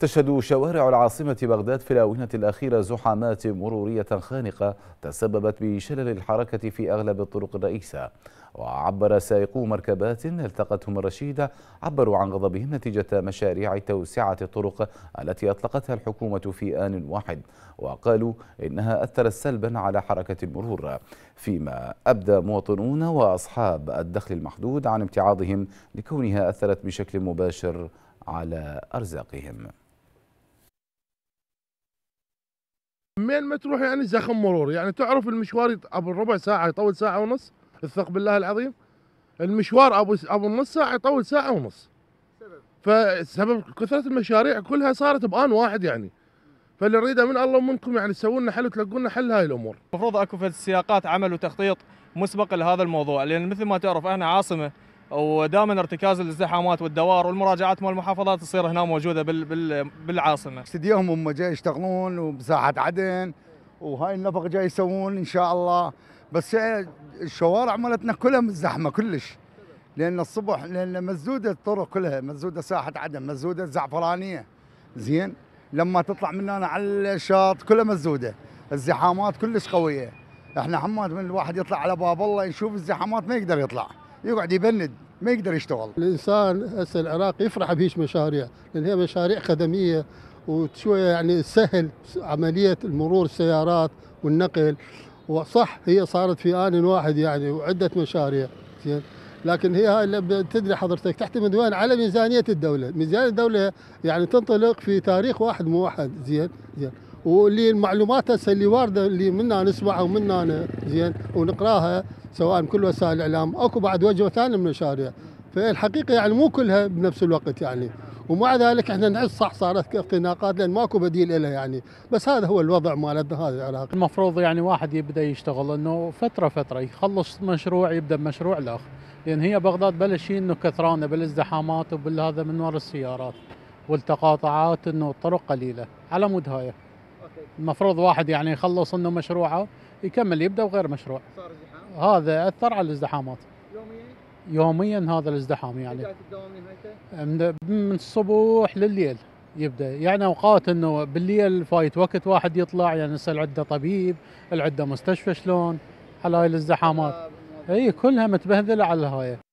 تشهد شوارع العاصمة بغداد في الآونة الأخيرة زحامات مرورية خانقة تسببت بشلل الحركة في أغلب الطرق الرئيسة وعبر سائقو مركبات التقتهم الرشيدة عبروا عن غضبهم نتيجة مشاريع توسعة الطرق التي أطلقتها الحكومة في آن واحد وقالوا إنها أثرت سلبا على حركة المرور فيما أبدى مواطنون وأصحاب الدخل المحدود عن امتعاضهم لكونها أثرت بشكل مباشر على أرزاقهم يومين ما تروح يعني زخم مرور يعني تعرف المشوار ابو ربع ساعه يطول ساعه ونص الثق بالله العظيم المشوار ابو ابو نص ساعه يطول ساعه ونص فسبب كثره المشاريع كلها صارت بان واحد يعني فاللي نريده من الله ومنكم يعني تسووا لنا حل وتلقوا لنا حل هاي الامور. المفروض اكو في السياقات عمل وتخطيط مسبق لهذا الموضوع لان مثل ما تعرف احنا عاصمه ودائما ارتكاز الازدحامات والدوار والمراجعات مال المحافظات تصير هنا موجوده بال بال بالعاصمه. استديوهم هم جاي يشتغلون وبساحه عدن وهاي النفق جاي يسوون ان شاء الله بس الشوارع مالتنا كلها مزدحمه كلش لان الصبح لان مسدوده الطرق كلها مسدوده ساحه عدن مسدوده الزعفرانيه زين لما تطلع من هنا على الشاط كلها مسدوده الزحامات كلش قويه احنا حماد من الواحد يطلع على باب الله يشوف الزحامات ما يقدر يطلع يقعد يبند ما يقدر يشتغل الانسان هسه العراق يفرح بهيش مشاريع لان هي مشاريع خدميه وشويه يعني تسهل عمليه المرور السيارات والنقل وصح هي صارت في ان واحد يعني وعده مشاريع زين لكن هي هاي تدري حضرتك تعتمد وين على ميزانيه الدوله، ميزانيه الدوله يعني تنطلق في تاريخ واحد موحد زين زين واللي المعلومات هسه اللي وارده اللي منا نسمعها ومنا زين ونقراها سواء كل وسائل الاعلام اكو بعد وجهه ثانيه من المشاريع فالحقيقه يعني مو كلها بنفس الوقت يعني ومع ذلك احنا نعز صح صارت اختناقات لان ماكو بديل لها يعني بس هذا هو الوضع مالتنا هذا العراق المفروض يعني واحد يبدا يشتغل انه فتره فتره يخلص مشروع يبدا بمشروع الاخر لان هي بغداد بلش شيء انه كثرانه بالازدحامات وبالهذا من وراء السيارات والتقاطعات انه الطرق قليله على مود هاي المفروض واحد يعني يخلص انه مشروعه يكمل يبدا وغير مشروع صار ازدحام هذا اثر على الازدحامات يوميا يوميا هذا الازدحام يعني من, من الصبح لليل يبدا يعني اوقات انه بالليل فايت وقت واحد يطلع يعني هسه العده طبيب العده مستشفى شلون على هاي الازدحامات اي كلها متبهذله على هاي